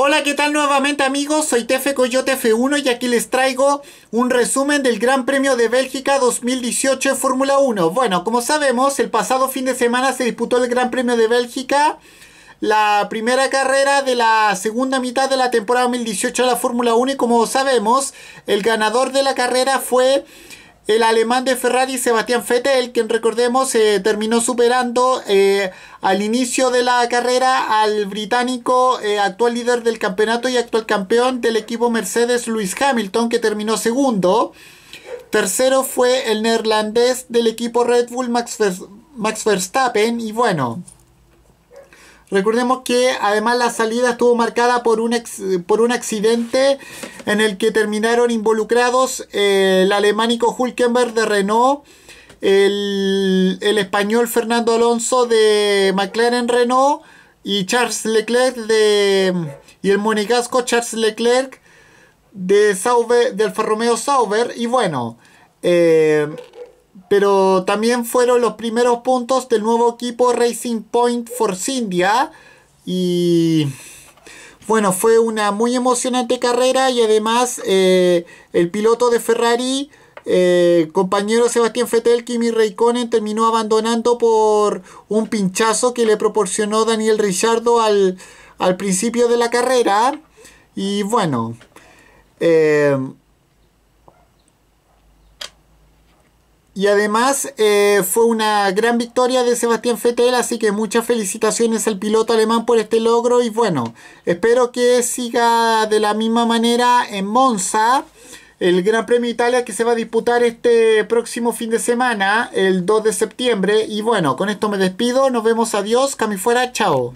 Hola, ¿qué tal nuevamente amigos? Soy Tefe Coyote F1 y aquí les traigo un resumen del Gran Premio de Bélgica 2018 en Fórmula 1. Bueno, como sabemos, el pasado fin de semana se disputó el Gran Premio de Bélgica, la primera carrera de la segunda mitad de la temporada 2018 de la Fórmula 1 y como sabemos, el ganador de la carrera fue el alemán de Ferrari, Sebastián Vettel, quien recordemos eh, terminó superando eh, al inicio de la carrera al británico, eh, actual líder del campeonato y actual campeón del equipo Mercedes, Lewis Hamilton, que terminó segundo. Tercero fue el neerlandés del equipo Red Bull, Max Verstappen. Y bueno, Recordemos que además la salida estuvo marcada por un, por un accidente en el que terminaron involucrados eh, el alemánico Hulkenberg de Renault, el, el, español Fernando Alonso de McLaren Renault y Charles Leclerc de, y el monegasco Charles Leclerc de Sauber, del Ferromeo Sauber. Y bueno, eh, pero también fueron los primeros puntos del nuevo equipo Racing Point Force India. Y bueno, fue una muy emocionante carrera y además eh, el piloto de Ferrari, eh, compañero Sebastián Fetel, Kimi Raikkonen, terminó abandonando por un pinchazo que le proporcionó Daniel Ricciardo al, principio de la carrera. Y bueno, eh, Y además eh, fue una gran victoria de Sebastián Fettel, así que muchas felicitaciones al piloto alemán por este logro y bueno, espero que siga de la misma manera en Monza, el Gran Premio Italia que se va a disputar este próximo fin de semana, el 2 de septiembre. Y bueno, con esto me despido, nos vemos, adiós, cami fuera, chao.